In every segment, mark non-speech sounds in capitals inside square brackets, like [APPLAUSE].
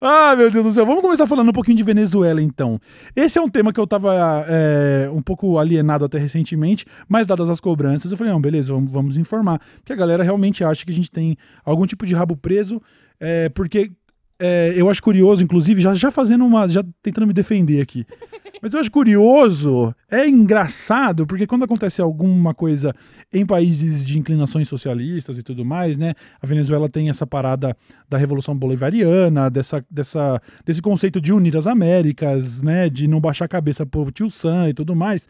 Ah, meu Deus do céu. Vamos começar falando um pouquinho de Venezuela, então. Esse é um tema que eu tava é, um pouco alienado até recentemente, mas dadas as cobranças, eu falei, não, beleza, vamos, vamos informar. Porque a galera realmente acha que a gente tem algum tipo de rabo preso, é, porque é, eu acho curioso, inclusive, já, já fazendo uma. já tentando me defender aqui. [LAUGHS] Mas eu acho curioso, é engraçado, porque quando acontece alguma coisa em países de inclinações socialistas e tudo mais, né? A Venezuela tem essa parada da Revolução Bolivariana, dessa, dessa, desse conceito de unir as Américas, né? De não baixar a cabeça pro tio Sam e tudo mais.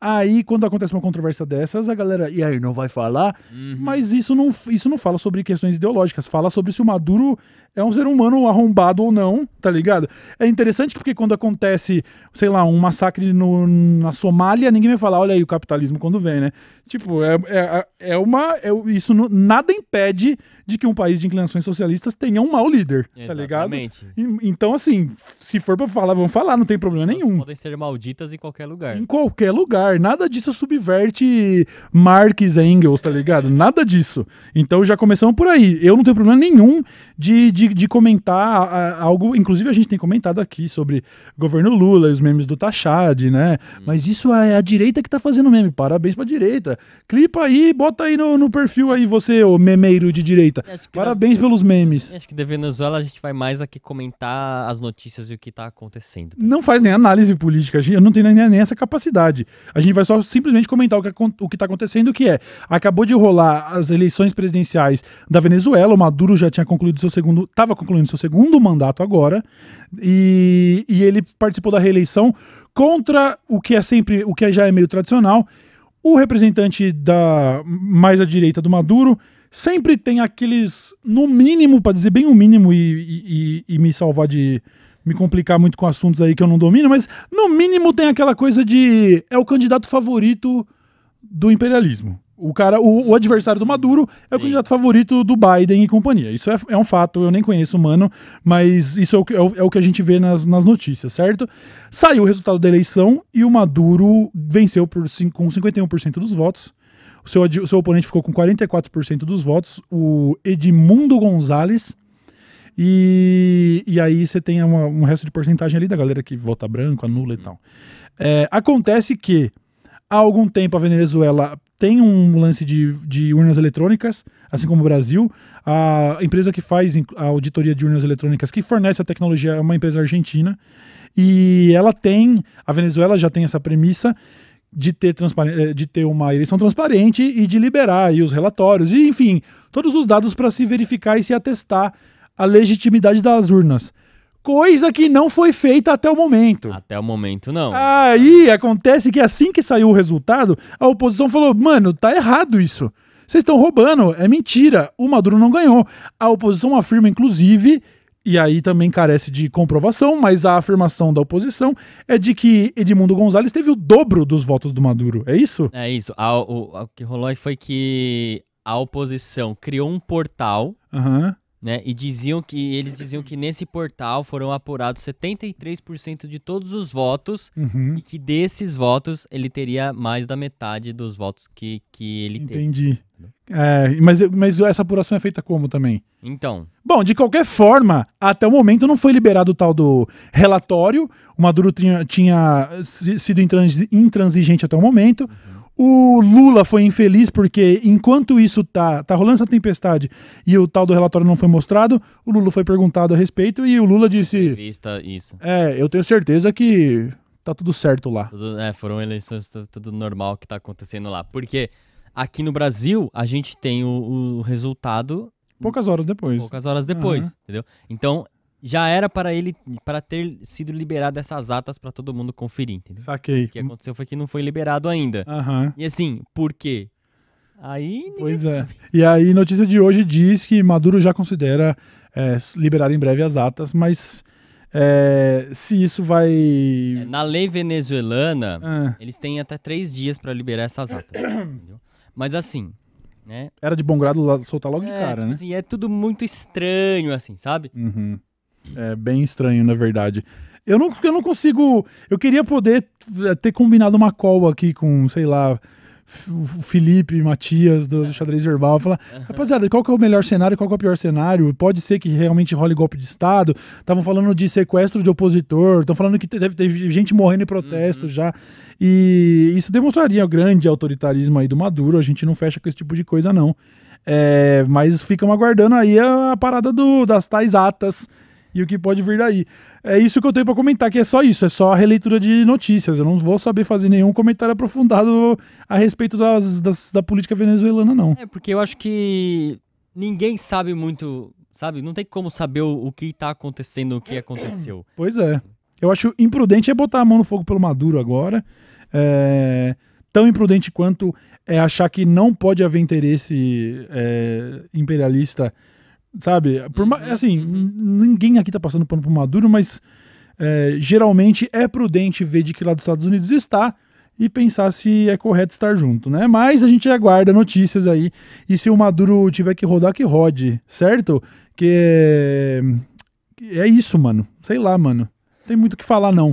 Aí, quando acontece uma controvérsia dessas, a galera, e aí, não vai falar? Uhum. Mas isso não, isso não fala sobre questões ideológicas, fala sobre se o Maduro é um ser humano arrombado ou não, Tá ligado? É interessante porque quando acontece, sei lá, um massacre no, na Somália, ninguém vai falar, olha aí o capitalismo quando vem, né? Tipo, é, é, é, é uma. É, isso nada impede de que um país de inclinações socialistas tenha um mau líder, Exatamente. tá ligado? E, então, assim, se for pra falar, vão falar, não tem problema Pessoas nenhum. Podem ser malditas em qualquer lugar. Em qualquer lugar. Nada disso subverte Marx e Engels, tá ligado? Nada disso. Então já começamos por aí. Eu não tenho problema nenhum de, de, de comentar algo em Inclusive, a gente tem comentado aqui sobre governo Lula e os memes do Tachad, né? Hum. Mas isso é a direita que tá fazendo meme. Parabéns pra direita. Clipa aí, bota aí no, no perfil aí, você, o memeiro de direita. Parabéns da... pelos memes. Acho que da Venezuela a gente vai mais aqui comentar as notícias e o que tá acontecendo. Não faz nem análise política, A eu não tenho nem, nem essa capacidade. A gente vai só simplesmente comentar o que, o que tá acontecendo, que é, acabou de rolar as eleições presidenciais da Venezuela, o Maduro já tinha concluído seu segundo, tava concluindo seu segundo mandato agora, agora. E, e ele participou da reeleição contra o que é sempre, o que é já é meio tradicional. O representante da mais à direita do Maduro sempre tem aqueles, no mínimo, para dizer bem o mínimo e, e, e me salvar de, me complicar muito com assuntos aí que eu não domino, mas no mínimo tem aquela coisa de é o candidato favorito do imperialismo. O cara, o, o, adversário do Maduro é o Sim. candidato favorito do Biden e companhia. Isso é, é um fato, eu nem conheço o mano, mas isso é o, é o, é o que a gente vê nas, nas, notícias, certo? Saiu o resultado da eleição e o Maduro venceu por, com 51% dos votos. O seu, o seu oponente ficou com 44% dos votos, o Edmundo Gonzalez. E, e aí você tem uma, um resto de porcentagem ali da galera que vota branco, anula e tal. É, acontece que Há algum tempo a Venezuela tem um lance de, de urnas eletrônicas, assim como o Brasil. A empresa que faz a auditoria de urnas eletrônicas, que fornece a tecnologia, é uma empresa argentina. E ela tem, a Venezuela já tem essa premissa de ter, eh, de ter uma eleição transparente e de liberar os relatórios, e enfim, todos os dados para se verificar e se atestar a legitimidade das urnas coisa que não foi feita até o momento. Até o momento, não. Aí acontece que assim que saiu o resultado, a oposição falou: mano, tá errado isso. Vocês estão roubando, é mentira. O Maduro não ganhou. A oposição afirma, inclusive, e aí também carece de comprovação, mas a afirmação da oposição é de que Edmundo Gonzalez teve o dobro dos votos do Maduro. É isso? É isso. o, o que rolou foi que a oposição criou um portal. Uhum né? E diziam que eles diziam que nesse portal foram apurados 73% de todos os votos uhum. e que desses votos ele teria mais da metade dos votos que, que ele Entendi. teve. Entendi. É, mas, mas essa apuração é feita como também? Então. Bom, de qualquer forma, até o momento não foi liberado o tal do relatório. O Maduro tinha, tinha sido intransigente até o momento. Uhum. O Lula foi infeliz porque, enquanto isso tá, tá rolando essa tempestade e o tal do relatório não foi mostrado, o Lula foi perguntado a respeito e o Lula disse. Vista isso. É, eu tenho certeza que tá tudo certo lá. Tudo, é, foram eleições, tudo normal que tá acontecendo lá. Porque aqui no Brasil, a gente tem o, o resultado. Poucas horas depois. Poucas horas depois, uhum. entendeu? Então, já era para ele para ter sido liberado essas atas para todo mundo conferir, entendeu? Saquei. O que aconteceu foi que não foi liberado ainda. Uhum. E assim, por quê? Aí. Pois é. E aí, notícia de hoje diz que Maduro já considera é, liberar em breve as atas, mas é, se isso vai. É, na lei venezuelana, ah. eles têm até três dias para liberar essas atas. [COUGHS] entendeu? Mas assim, né? Era de bom grado soltar logo é, de cara, tipo né? Assim, é tudo muito estranho, assim, sabe? Uhum. É bem estranho, na verdade. Eu não, eu não consigo. Eu queria poder é, ter combinado uma call aqui com, sei lá, o Felipe, Matias do, xadrez verbal, falar, rapaziada, qual que é o melhor cenário, qual que é o pior cenário? Pode ser que realmente role golpe de Estado. Estavam falando de sequestro de opositor, estão falando que teve, ter gente morrendo em protesto uhum. já. E isso demonstraria o grande autoritarismo aí do Maduro. A gente não fecha com esse tipo de coisa, não. É, mas ficam aguardando aí a, a parada do, das tais atas e o que pode vir daí. É isso que eu tenho para comentar, que é só isso, é só a releitura de notícias. Eu não vou saber fazer nenhum comentário aprofundado a respeito das, das, da política venezuelana, não. É, porque eu acho que ninguém sabe muito, sabe? Não tem como saber o, o que tá acontecendo, o que aconteceu. [CLEARS THROAT] Pois é. Eu acho imprudente é botar a mão no fogo pelo Maduro agora. É, tão imprudente quanto é achar que não pode haver interesse é, imperialista sabe? Por, uhum. Assim, uhum. ninguém aqui tá passando pano pro Maduro, mas é, geralmente é prudente ver de que lado os Estados Unidos está e pensar se é correto estar junto, né? Mas a gente aguarda notícias aí e se o Maduro tiver que rodar, que rode, certo? Que é, é isso, mano. Sei lá, mano. Não tem muito o que falar, não.